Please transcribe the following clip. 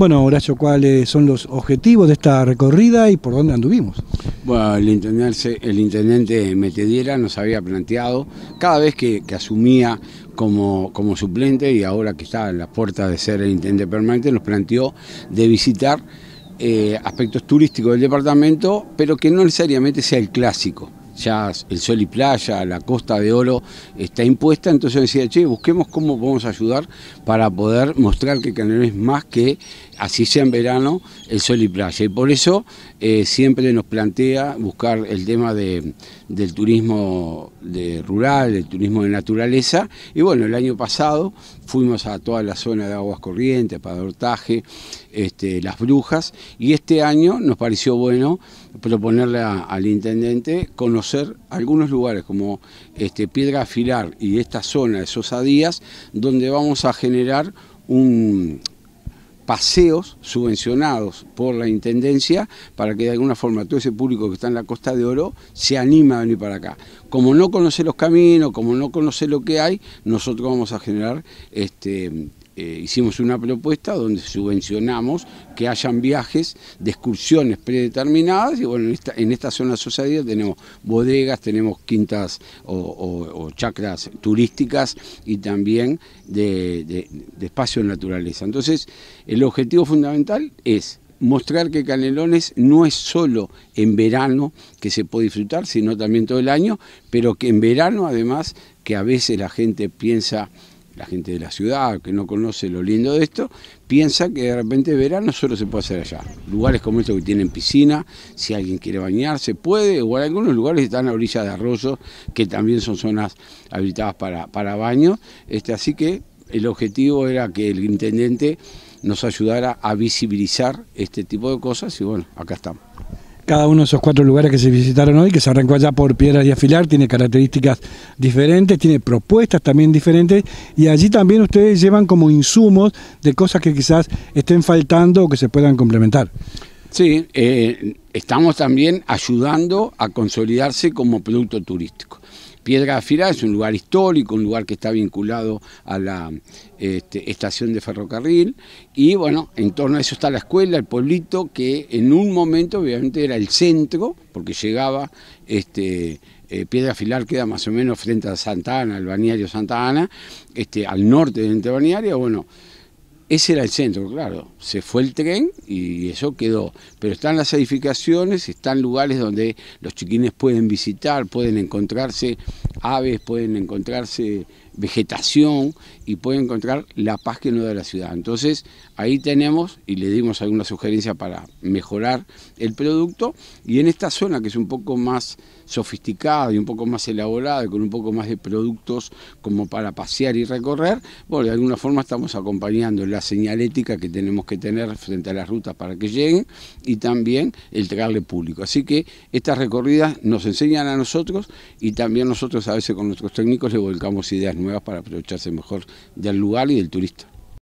Bueno, Horacio, ¿cuáles son los objetivos de esta recorrida y por dónde anduvimos? Bueno, el intendente, el Metediera nos había planteado, cada vez que, asumía como, como, suplente y ahora que está en las puertas de ser el intendente permanente, nos planteó de visitar eh, aspectos turísticos del departamento, pero que no necesariamente sea el clásico ya el sol y playa, la costa de oro está impuesta, entonces decía, che, busquemos cómo podemos ayudar para poder mostrar que Canelón es más que, así sea en verano, el sol y playa. Y por eso eh, siempre nos plantea buscar el tema del turismo de rural, del turismo de naturaleza. Y bueno, el año pasado fuimos a toda la zona de aguas corrientes, para Padortaje, este, las brujas y este año nos pareció bueno proponerle al intendente conocer algunos lugares como este, Piedra Afilar y esta zona de Sosadías donde vamos a generar un paseos subvencionados por la Intendencia para que de alguna forma todo ese público que está en la Costa de Oro se anime a venir para acá. Como no conoce los caminos, como no conoce lo que hay, nosotros vamos a generar este, eh, hicimos una propuesta donde subvencionamos que hayan viajes de excursiones predeterminadas y bueno, en esta, en esta zona sociedad tenemos bodegas, tenemos quintas o, chacras turísticas y también de, de, de naturaleza. Entonces, el objetivo fundamental es mostrar que Canelones no es solo en verano que se puede disfrutar, sino también todo el año, pero que en verano además que a veces la gente piensa la gente de la ciudad que no conoce lo lindo de esto, piensa que de repente verano solo se puede hacer allá. Lugares como estos que tienen piscina, si alguien quiere bañarse, puede, o algunos lugares están a orillas de arroyos, que también son zonas habilitadas para, para baños. Este, así que el objetivo era que el intendente nos ayudara a visibilizar este tipo de cosas y bueno, acá estamos. Cada uno de esos cuatro lugares que se visitaron hoy, que se arrancó allá por Piedras y Afilar, tiene características diferentes, tiene propuestas también diferentes, y allí también ustedes llevan como insumos de cosas que quizás estén faltando o que se puedan complementar. Sí, eh, estamos también ayudando a consolidarse como producto turístico. Piedra Filar es un lugar histórico, un lugar que está vinculado a la este, estación de ferrocarril y bueno, en torno a eso está la escuela, el pueblito, que en un momento obviamente era el centro, porque llegaba este, eh, Piedra Filar queda más o menos frente a Santa Ana, al Santa Ana, este, al norte de Entre bueno, ese era el centro, claro. Se fue el tren y eso quedó. Pero están las edificaciones, están lugares donde los chiquines pueden visitar, pueden encontrarse aves, pueden encontrarse vegetación y puede encontrar la paz que no da la ciudad. Entonces ahí tenemos y le dimos alguna sugerencia para mejorar el producto y en esta zona que es un poco más sofisticada y un poco más elaborada, con un poco más de productos como para pasear y recorrer, bueno, de alguna forma estamos acompañando la señalética que tenemos que tener frente a las rutas para que lleguen y también el traerle público. Así que estas recorridas nos enseñan a nosotros y también nosotros a veces con nuestros técnicos le volcamos ideas nuevas para aprovecharse mejor del lugar y del turista.